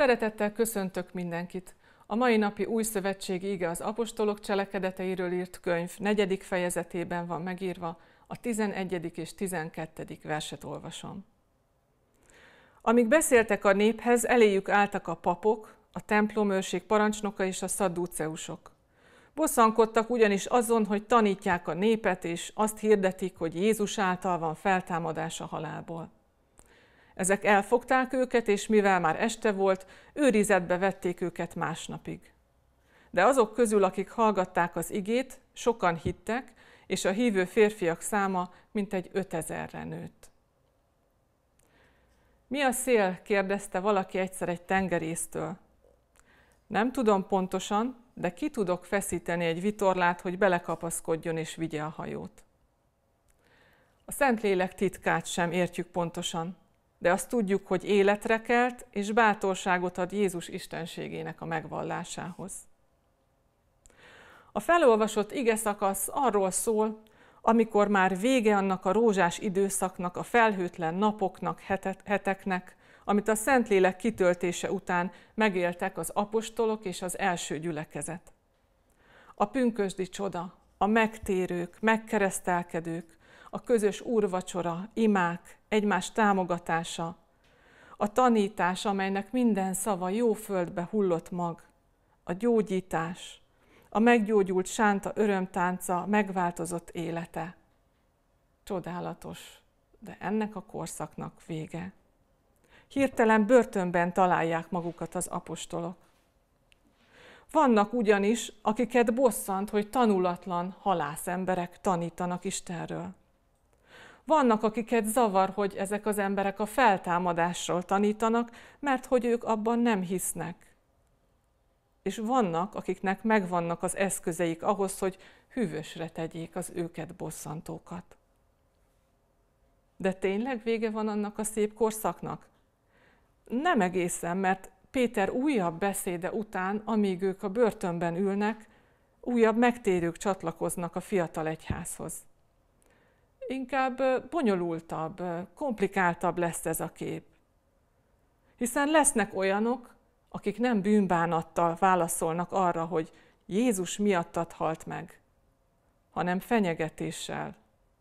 Szeretettel köszöntök mindenkit! A mai napi új szövetség íge az apostolok cselekedeteiről írt könyv negyedik fejezetében van megírva, a 11. és 12. verset olvasom. Amíg beszéltek a néphez, eléjük álltak a papok, a templomőrség parancsnoka és a szadduceusok. Bosszankodtak ugyanis azon, hogy tanítják a népet, és azt hirdetik, hogy Jézus által van feltámadás a halálból. Ezek elfogták őket, és mivel már este volt, őrizetbe vették őket másnapig. De azok közül, akik hallgatták az igét, sokan hittek, és a hívő férfiak száma mintegy ötezerre nőtt. Mi a szél? kérdezte valaki egyszer egy tengerésztől. Nem tudom pontosan, de ki tudok feszíteni egy vitorlát, hogy belekapaszkodjon és vigye a hajót. A Szentlélek titkát sem értjük pontosan, de azt tudjuk, hogy életre kelt és bátorságot ad Jézus istenségének a megvallásához. A felolvasott ige szakasz arról szól, amikor már vége annak a rózsás időszaknak, a felhőtlen napoknak, hetet, heteknek, amit a Szentlélek kitöltése után megéltek az apostolok és az első gyülekezet. A pünkösdi csoda, a megtérők, megkeresztelkedők, a közös úrvacsora, imák, egymás támogatása, a tanítás, amelynek minden szava jó földbe hullott mag, a gyógyítás, a meggyógyult sánta örömtánca megváltozott élete. Csodálatos, de ennek a korszaknak vége. Hirtelen börtönben találják magukat az apostolok. Vannak ugyanis, akiket bosszant, hogy tanulatlan halász emberek tanítanak Istenről. Vannak, akiket zavar, hogy ezek az emberek a feltámadásról tanítanak, mert hogy ők abban nem hisznek. És vannak, akiknek megvannak az eszközeik ahhoz, hogy hűvösre tegyék az őket bosszantókat. De tényleg vége van annak a szép korszaknak? Nem egészen, mert Péter újabb beszéde után, amíg ők a börtönben ülnek, újabb megtérők csatlakoznak a fiatal egyházhoz inkább bonyolultabb, komplikáltabb lesz ez a kép. Hiszen lesznek olyanok, akik nem bűnbánattal válaszolnak arra, hogy Jézus miattat halt meg, hanem fenyegetéssel,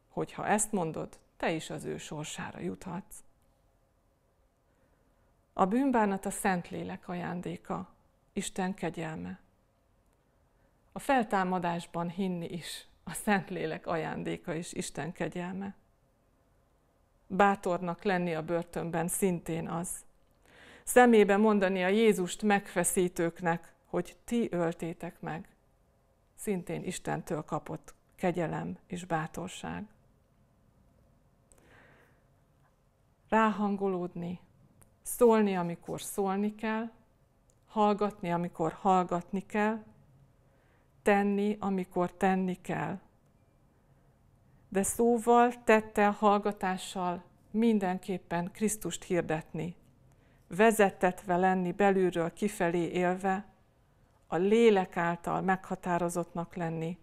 hogy ha ezt mondod, te is az ő sorsára juthatsz. A bűnbánat a Szentlélek ajándéka, Isten kegyelme. A feltámadásban hinni is a Szentlélek ajándéka és Isten kegyelme. Bátornak lenni a börtönben szintén az. Szemébe mondani a Jézust megfeszítőknek, hogy ti öltétek meg. Szintén Istentől kapott kegyelem és bátorság. Ráhangolódni, szólni, amikor szólni kell, hallgatni, amikor hallgatni kell, tenni, amikor tenni kell. De szóval, tettel, hallgatással mindenképpen Krisztust hirdetni, vezetetve lenni belülről kifelé élve, a lélek által meghatározottnak lenni.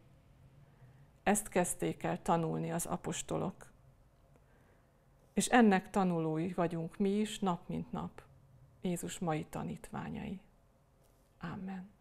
Ezt kezdték el tanulni az apostolok. És ennek tanulói vagyunk mi is nap mint nap, Jézus mai tanítványai. Amen.